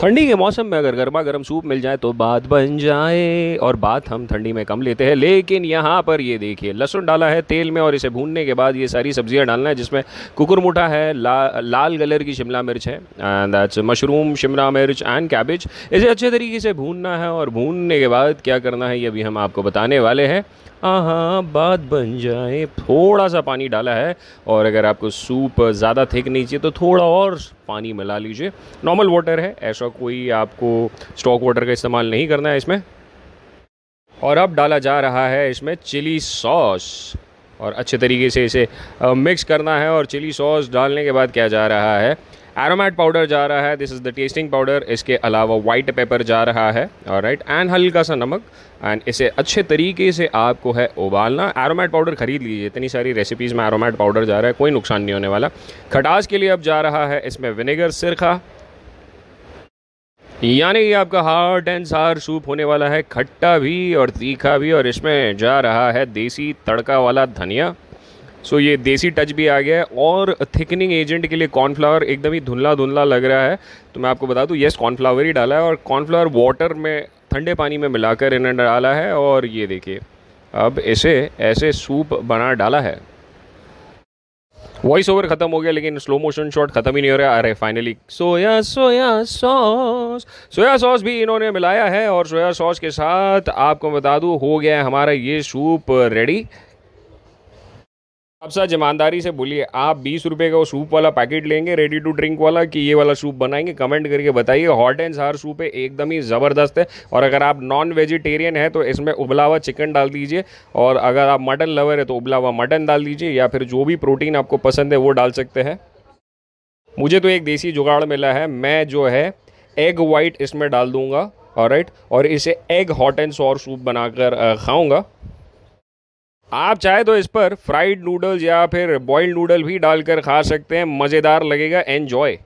ठंडी के मौसम में अगर गर्मा गर्म सूप मिल जाए तो बात बन जाए और बात हम ठंडी में कम लेते हैं लेकिन यहाँ पर ये देखिए लहसुन डाला है तेल में और इसे भूनने के बाद ये सारी सब्जियाँ डालना है जिसमें कुकुरमुठा है ला, लाल कलर की शिमला मिर्च है दैट्स मशरूम शिमला मिर्च एंड कैबेज इसे अच्छे तरीके से भूनना है और भूनने के बाद क्या करना है ये भी हम आपको बताने वाले हैं हाँ बात बन जाए थोड़ा सा पानी डाला है और अगर आपको सूप ज़्यादा थिक नहीं चाहिए तो थोड़ा और पानी मिला लीजिए नॉर्मल वाटर है ऐसा एक्स्ट्रा कोई आपको स्टॉक वाटर का इस्तेमाल नहीं करना है इसमें और अब डाला जा रहा है इसमें चिली सॉस और अच्छे तरीके से इसे मिक्स करना है और चिली सॉस डालने के बाद क्या जा रहा है एरोमेट पाउडर जा रहा है this is the tasting powder इसके अलावा वाइट पेपर जा रहा है और राइट एंड हल्का सा नमक एंड इसे अच्छे तरीके से आपको है उबालना एरोमेट पाउडर खरीद लीजिए इतनी सारी रेसिपीज़ में एरोमेट पाउडर जा रहा है कोई नुकसान नहीं होने वाला खटास के लिए अब जा रहा है इसमें विनेगर सिरखा यानी कि आपका हार्ड एंड सार सूप होने वाला है खट्टा भी और तीखा भी और इसमें जा रहा है देसी तड़का वाला धनिया सो ये देसी टच भी आ गया है और थिकनिंग एजेंट के लिए कॉर्नफ्लावर एकदम ही धुंधला धुंधला लग रहा है तो मैं आपको बता दूँ येस कॉर्नफ्लावर ही डाला है और कॉर्नफ्लावर वाटर में ठंडे पानी में मिलाकर इन्हें डाला है और ये देखिए अब इसे ऐसे सूप बना डाला है वॉइस ओवर खत्म हो गया लेकिन स्लो मोशन शॉट खत्म ही नहीं हो रहा अरे finally soya soya sauce soya sauce भी इन्होंने मिलाया है और सोया सॉस के साथ आपको बता दूँ हो गया हमारा ये सूप रेडी अब सर ईमानदारी से बोलिए आप बीस रुपये का वो सूप वाला पैकेट लेंगे रेडी टू ड्रिंक वाला कि ये वाला सूप बनाएंगे कमेंट करके बताइए हॉट एंड सार सूप है एकदम ही ज़बरदस्त है और अगर आप नॉन वेजिटेरियन है तो इसमें उबला हुआ चिकन डाल दीजिए और अगर आप मटन लवर है तो उबला हुआ मटन डाल दीजिए या फिर जो भी प्रोटीन आपको पसंद है वो डाल सकते हैं मुझे तो एक देसी जुगाड़ मिला है मैं जो है एग वाइट इसमें डाल दूँगा और और इसे egg hot and sour soup बनाकर खाऊँगा आप चाहे तो इस पर फ्राइड नूडल्स या फिर बॉइल्ड नूडल भी डालकर खा सकते हैं मज़ेदार लगेगा एन्जॉय